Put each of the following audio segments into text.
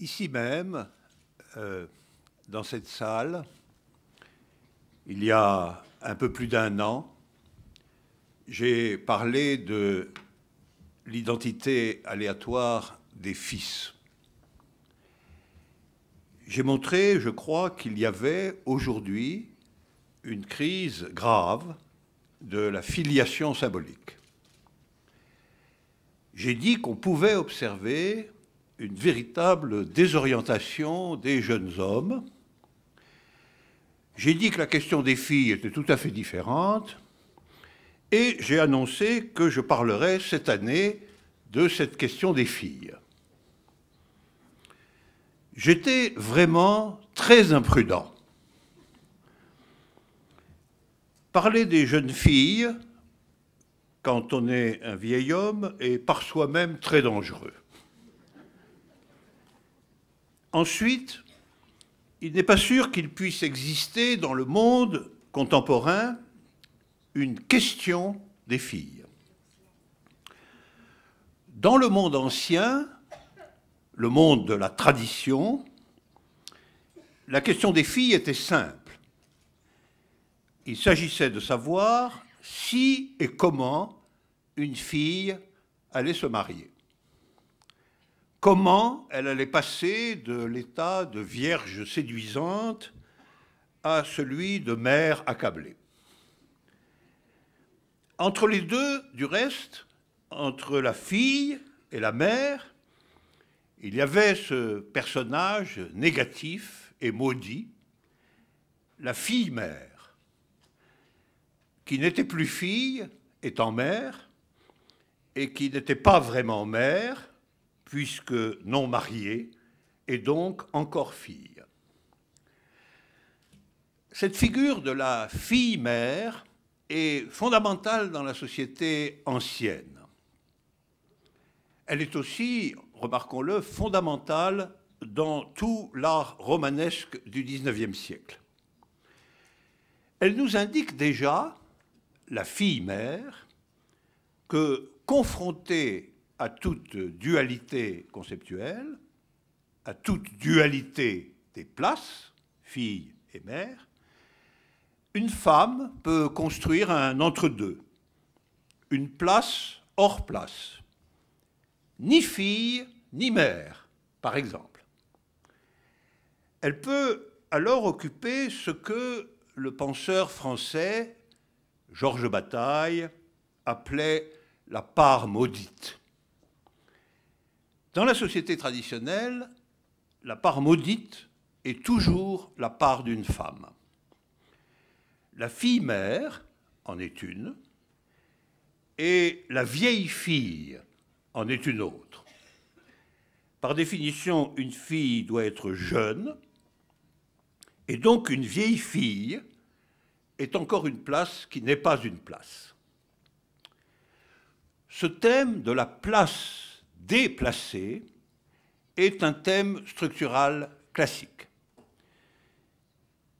Ici même, euh, dans cette salle, il y a un peu plus d'un an, j'ai parlé de l'identité aléatoire des fils. J'ai montré, je crois, qu'il y avait aujourd'hui une crise grave de la filiation symbolique. J'ai dit qu'on pouvait observer une véritable désorientation des jeunes hommes. J'ai dit que la question des filles était tout à fait différente et j'ai annoncé que je parlerais cette année de cette question des filles. J'étais vraiment très imprudent. Parler des jeunes filles, quand on est un vieil homme, est par soi-même très dangereux. Ensuite, il n'est pas sûr qu'il puisse exister dans le monde contemporain une question des filles. Dans le monde ancien, le monde de la tradition, la question des filles était simple. Il s'agissait de savoir si et comment une fille allait se marier comment elle allait passer de l'état de vierge séduisante à celui de mère accablée. Entre les deux, du reste, entre la fille et la mère, il y avait ce personnage négatif et maudit, la fille-mère, qui n'était plus fille étant mère, et qui n'était pas vraiment mère, puisque non mariée, et donc encore fille. Cette figure de la fille-mère est fondamentale dans la société ancienne. Elle est aussi, remarquons-le, fondamentale dans tout l'art romanesque du XIXe siècle. Elle nous indique déjà, la fille-mère, que confrontée à toute dualité conceptuelle, à toute dualité des places, fille et mère, une femme peut construire un entre-deux, une place hors place, ni fille ni mère, par exemple. Elle peut alors occuper ce que le penseur français Georges Bataille appelait la part maudite dans la société traditionnelle, la part maudite est toujours la part d'une femme. La fille mère en est une, et la vieille fille en est une autre. Par définition, une fille doit être jeune, et donc une vieille fille est encore une place qui n'est pas une place. Ce thème de la place déplacé est un thème structural classique.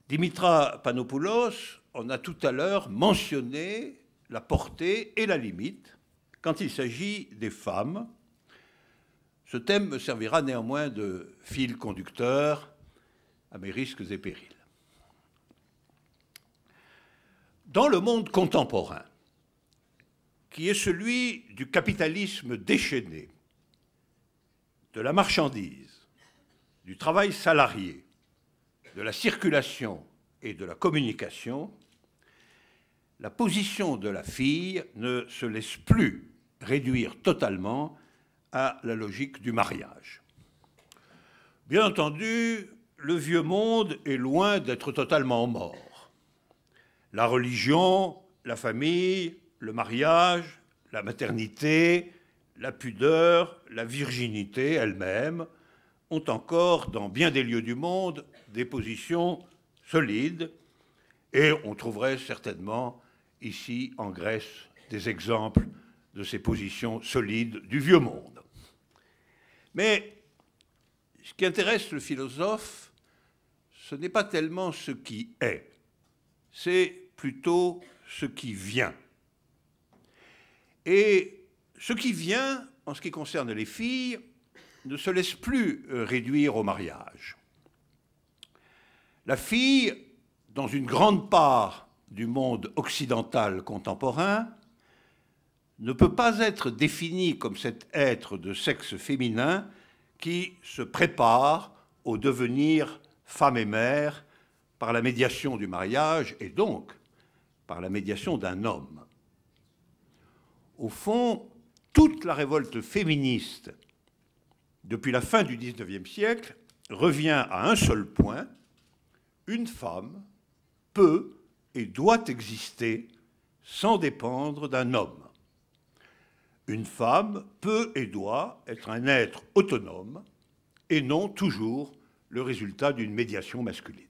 Dimitra Panopoulos en a tout à l'heure mentionné la portée et la limite quand il s'agit des femmes. Ce thème me servira néanmoins de fil conducteur à mes risques et périls. Dans le monde contemporain, qui est celui du capitalisme déchaîné, de la marchandise, du travail salarié, de la circulation et de la communication, la position de la fille ne se laisse plus réduire totalement à la logique du mariage. Bien entendu, le vieux monde est loin d'être totalement mort. La religion, la famille, le mariage, la maternité, la pudeur, la virginité elle-même ont encore, dans bien des lieux du monde, des positions solides. Et on trouverait certainement ici, en Grèce, des exemples de ces positions solides du vieux monde. Mais ce qui intéresse le philosophe, ce n'est pas tellement ce qui est, c'est plutôt ce qui vient. Et ce qui vient, en ce qui concerne les filles, ne se laisse plus euh, réduire au mariage. La fille, dans une grande part du monde occidental contemporain, ne peut pas être définie comme cet être de sexe féminin qui se prépare au devenir femme et mère par la médiation du mariage et donc par la médiation d'un homme. Au fond, toute la révolte féministe depuis la fin du XIXe siècle revient à un seul point. Une femme peut et doit exister sans dépendre d'un homme. Une femme peut et doit être un être autonome et non toujours le résultat d'une médiation masculine.